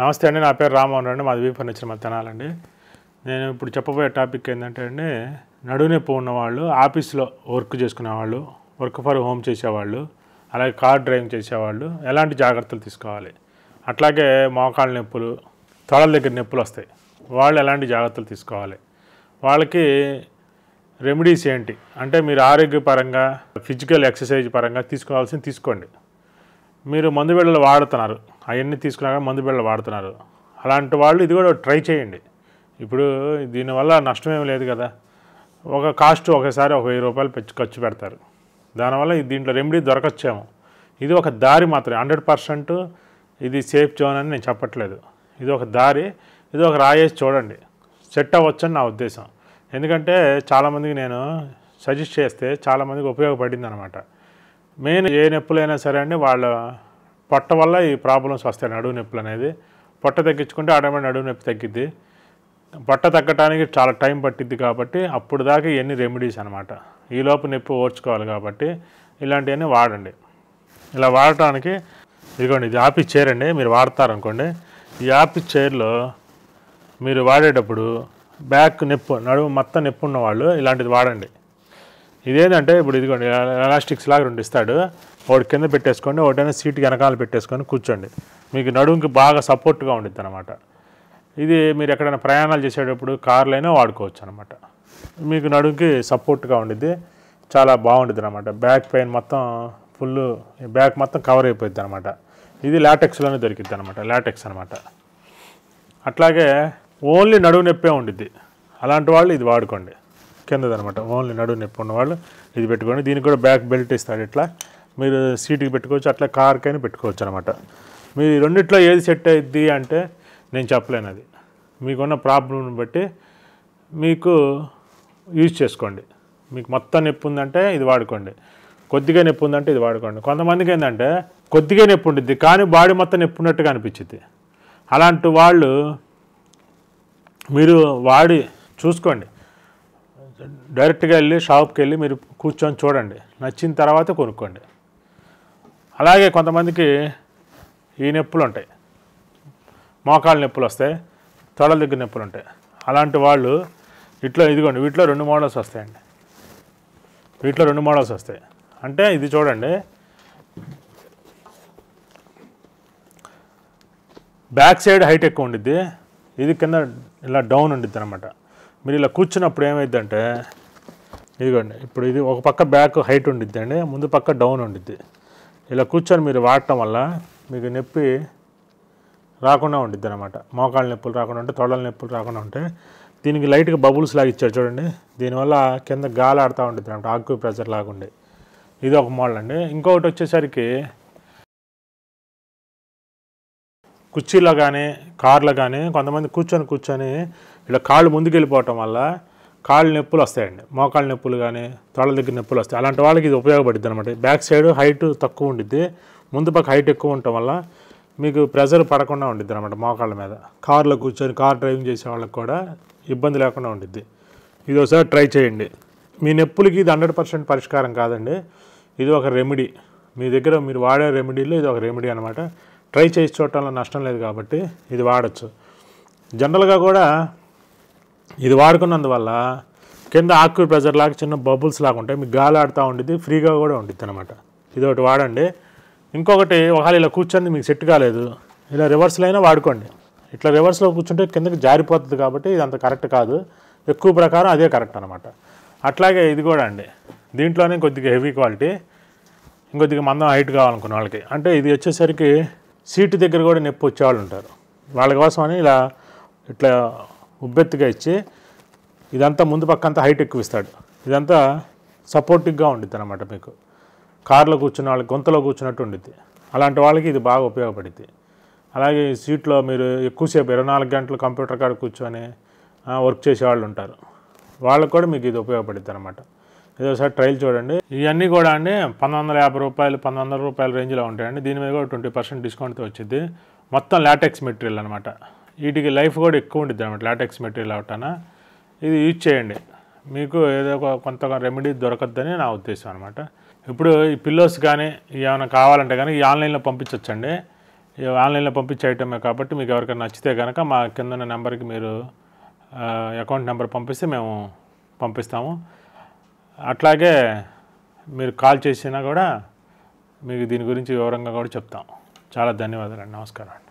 నమస్తే అండి నా పేరు రామ్మోహన్ అండి మాది వీ ఫర్నిచర్ మధ్యాహ్నాలండి నేను ఇప్పుడు చెప్పబోయే టాపిక్ ఏంటంటే అండి నడునొప్పి ఉన్నవాళ్ళు ఆఫీస్లో వర్క్ చేసుకునేవాళ్ళు వర్క్ ఫర్ హోమ్ చేసేవాళ్ళు అలాగే కార్ డ్రైవింగ్ చేసేవాళ్ళు ఎలాంటి జాగ్రత్తలు తీసుకోవాలి అట్లాగే మోకాళ్ళ నొప్పులు తొడల దగ్గర నొప్పులు వస్తాయి వాళ్ళు ఎలాంటి జాగ్రత్తలు తీసుకోవాలి వాళ్ళకి రెమెడీస్ ఏంటి అంటే మీరు ఆరోగ్యపరంగా ఫిజికల్ ఎక్సర్సైజ్ పరంగా తీసుకోవాల్సింది తీసుకోండి మీరు మందు వెళ్ళలు వాడుతున్నారు అవన్నీ తీసుకున్నాక మందు బిళ్ళ వాడుతున్నారు అలాంటి వాళ్ళు ఇది కూడా ట్రై చేయండి ఇప్పుడు దీనివల్ల నష్టం లేదు కదా ఒక కాస్ట్ ఒకసారి ఒక వెయ్యి రూపాయలు పెంచి ఖర్చు పెడతారు దానివల్ల దీంట్లో రెమెడీ దొరకచ్చేమో ఇది ఒక దారి మాత్రమే హండ్రెడ్ పర్సెంట్ ఇది సేఫ్ జోన్ అని నేను చెప్పట్లేదు ఇది ఒక దారి ఇది ఒక రాయేసి చూడండి సెట్ అవ్వచ్చని నా ఉద్దేశం ఎందుకంటే చాలామందికి నేను సజెస్ట్ చేస్తే చాలామందికి ఉపయోగపడింది అనమాట మెయిన్ ఏ నొప్పులైనా సరే అండి వాళ్ళ పొట్ట వల్ల ఈ ప్రాబ్లమ్స్ వస్తాయి నడువు నొప్పులు అనేది పొట్ట తగ్గించుకుంటే ఆడమే నడువు నొప్పి తగ్గిద్ది పొట్ట తగ్గటానికి చాలా టైం పట్టిద్ది కాబట్టి అప్పుడు దాకా ఇవన్నీ రెమెడీస్ అనమాట ఈలోపు నొప్పి ఓర్చుకోవాలి కాబట్టి ఇలాంటివన్నీ వాడండి ఇలా వాడటానికి ఇదిగోండి ఇది ఆపి చైర్ అండి మీరు వాడతారనుకోండి ఈ ఆపి చైర్లో మీరు వాడేటప్పుడు బ్యాక్ నొప్పు నడుము మొత్తం నొప్పు ఉన్నవాళ్ళు ఇలాంటిది వాడండి ఇదేంటంటే ఇప్పుడు ఇదిగోండి ఎలాస్టిక్స్ లాగా రెండు ఇస్తాడు వాడు కింద పెట్టేసుకోండి ఒకటైనా సీట్ వెనకాల పెట్టేసుకొని కూర్చోండి మీకు నడుముకి బాగా సపోర్ట్గా ఉండిద్ది అనమాట ఇది మీరు ఎక్కడైనా ప్రయాణాలు చేసేటప్పుడు కార్లైనా వాడుకోవచ్చు అనమాట మీకు నడుముకి సపోర్ట్గా ఉండిద్ది చాలా బాగుంటుంది అనమాట బ్యాక్ పెయిన్ మొత్తం ఫుల్ బ్యాక్ మొత్తం కవర్ అయిపోయింది అనమాట ఇది లాటెక్స్లోనే దొరికిద్ది అనమాట లాటెక్స్ అనమాట అట్లాగే ఓన్లీ నడువు నొప్పే ఉండిద్ది అలాంటి వాళ్ళు ఇది వాడుకోండి కిందది అనమాట ఓన్లీ నడువు నొప్పి ఉన్నవాళ్ళు ఇది పెట్టుకోండి దీనికి కూడా బ్యాక్ బెల్ట్ ఇస్తాడు ఇట్లా మీరు సీటుకి పెట్టుకోవచ్చు అట్లా కార్కైనా పెట్టుకోవచ్చు అనమాట మీరు రెండిట్లో ఏది సెట్ అయ్యిద్ది అంటే నేను చెప్పలేను అది మీకున్న ప్రాబ్లంని బట్టి మీకు యూజ్ చేసుకోండి మీకు మొత్తం నొప్పి ఉందంటే ఇది వాడుకోండి కొద్దిగా నొప్పి ఉందంటే ఇది వాడుకోండి కొంతమందికి ఏంటంటే కొద్దిగా నొప్పి ఉంటుంది కానీ బాడీ మొత్తం నొప్పి ఉన్నట్టుగా అనిపించింది అలాంటి వాళ్ళు మీరు వాడి చూసుకోండి డైరెక్ట్గా వెళ్ళి షాప్కి వెళ్ళి మీరు కూర్చొని చూడండి నచ్చిన తర్వాత కొనుక్కోండి అలాగే కొంతమందికి ఈ నొప్పులు ఉంటాయి మోకాళ్ళ నొప్పులు వస్తాయి తొడల దగ్గర నొప్పులు ఉంటాయి అలాంటి వాళ్ళు ఇట్లా ఇదిగోండి వీటిలో రెండు మోడల్స్ వస్తాయండి వీటిలో రెండు మోడల్స్ వస్తాయి అంటే ఇది చూడండి బ్యాక్ సైడ్ హైట్ ఎక్కువ ఉండిద్ది ఇది కింద ఇలా డౌన్ ఉండిద్ది అనమాట మీరు ఇలా కూర్చున్నప్పుడు ఏమైందంటే ఇదిగోండి ఇప్పుడు ఇది ఒక పక్క బ్యాక్ హైట్ ఉండిద్ది ముందు పక్క డౌన్ ఉండిద్ది ఇలా కూర్చొని మీరు వాడటం వల్ల మీకు నొప్పి రాకుండా ఉండిద్ది అనమాట మోకాళ్ళ నొప్పులు రాకుండా ఉంటే తొడల నొప్పులు రాకుండా ఉంటే దీనికి లైట్గా బబుల్స్ లాగా ఇచ్చారు చూడండి దీనివల్ల కింద గాలి ఆడుతూ ఉంటుంది అనమాట ఆక్యూ ప్రెషర్ లాగుండే ఇది ఒక మోడల్ అండి ఇంకొకటి వచ్చేసరికి కుర్చీలో కానీ కార్లో కానీ కొంతమంది కూర్చొని కూర్చొని ఇలా కాళ్ళు ముందుకు వెళ్ళిపోవటం వల్ల కాళ్ళు నొప్పులు వస్తాయండి మోకాళ్ళ నొప్పులు కానీ తోళ్ళ దగ్గర నొప్పులు వస్తాయి అలాంటి వాళ్ళకి ఇది ఉపయోగపడుద్ది అనమాట బ్యాక్ సైడ్ హైట్ తక్కువ ఉండిద్ది ముందు పక్క హైట్ ఎక్కువ ఉండటం వల్ల మీకు ప్రెజర్ పడకుండా ఉండిద్ది అనమాట మోకాళ్ళ మీద కార్లో కూర్చొని కార్ డ్రైవింగ్ చేసే వాళ్ళకి కూడా ఇబ్బంది లేకుండా ఉండిద్ది ఇది ఒకసారి ట్రై చేయండి మీ నొప్పులకి ఇది హండ్రెడ్ పర్సెంట్ పరిష్కారం కాదండి ఇది ఒక రెమెడీ మీ దగ్గర మీరు వాడే రెమెడీలో ఇది ఒక రెమెడీ అనమాట ట్రై చేసి చూడటంలో నష్టం లేదు కాబట్టి ఇది వాడచ్చు జనరల్గా కూడా ఇది వాడుకున్నందువల్ల కింద ఆక్యూ ప్రెజర్ లాగా చిన్న బబుల్స్ లాగా ఉంటాయి మీకు గాలి ఆడుతూ ఉండిద్ది ఫ్రీగా కూడా ఉండిద్ది అనమాట ఇది ఒకటి వాడండి ఇంకొకటి ఒకవేళ ఇలా కూర్చొని మీకు సెట్ కాలేదు ఇలా రివర్స్లో అయినా వాడుకోండి ఇట్లా రివర్స్లో కూర్చుంటే కిందకి జారిపోతుంది కాబట్టి ఇది అంత కరెక్ట్ కాదు ఎక్కువ ప్రకారం అదే కరెక్ట్ అనమాట అట్లాగే ఇది కూడా అండి దీంట్లోనే కొద్దిగా హెవీ క్వాలిటీ ఇంకొద్దిగా మందం హైట్ కావాలనుకున్న వాళ్ళకి అంటే ఇది వచ్చేసరికి సీటు దగ్గర కూడా నొప్పి వచ్చే వాళ్ళు ఉంటారు వాళ్ళ కోసం అని ఇలా ఇట్లా ఉబ్బెత్తుగా ఇచ్చి ఇదంతా ముందు అంతా హైట్ ఎక్కువ ఇస్తాడు ఇదంతా సపోర్టివ్గా ఉండిద్ది అనమాట మీకు కారులో కూర్చున్న వాళ్ళకి గొంతలో కూర్చున్నట్టు ఉండిద్ది అలాంటి వాళ్ళకి ఇది బాగా ఉపయోగపడింది అలాగే సీట్లో మీరు ఎక్కువసేపు ఇరవై నాలుగు గంటలు కంప్యూటర్ కాడ కూర్చొని వర్క్ చేసే వాళ్ళు ఉంటారు వాళ్ళకు కూడా మీకు ఇది ఉపయోగపడుద్ది అనమాట ఇది ఒకసారి ట్రైల్ చూడండి ఇవన్నీ కూడా అండి పంతొమ్మిది వందల యాభై రూపాయలు పంతొమ్మిది రూపాయల రేంజ్లో ఉంటాయండి దీని మీద కూడా ట్వంటీ పర్సెంట్ డిస్కౌంట్తో వచ్చింది మొత్తం లాటెక్స్ మెటీరియల్ అనమాట వీటికి లైఫ్ కూడా ఎక్కువ ఉంటుంది అనమాట లాటెక్స్ మెటీరియల్ అవటాన ఇది యూజ్ చేయండి మీకు ఏదో కొంత రెమెడీ దొరకద్దని నా ఉద్దేశం అనమాట ఇప్పుడు ఈ పిల్లోస్ కానీ ఏమైనా కావాలంటే కానీ ఈ ఆన్లైన్లో పంపించవచ్చండి ఆన్లైన్లో పంపించే ఐటమే కాబట్టి మీకు ఎవరికైనా నచ్చితే కనుక మా కింద నెంబర్కి మీరు అకౌంట్ నెంబర్ పంపిస్తే మేము పంపిస్తాము అట్లాగే మీరు కాల్ చేసినా కూడా మీకు దీని గురించి వివరంగా కూడా చెప్తాం చాలా ధన్యవాదాలు నమస్కారం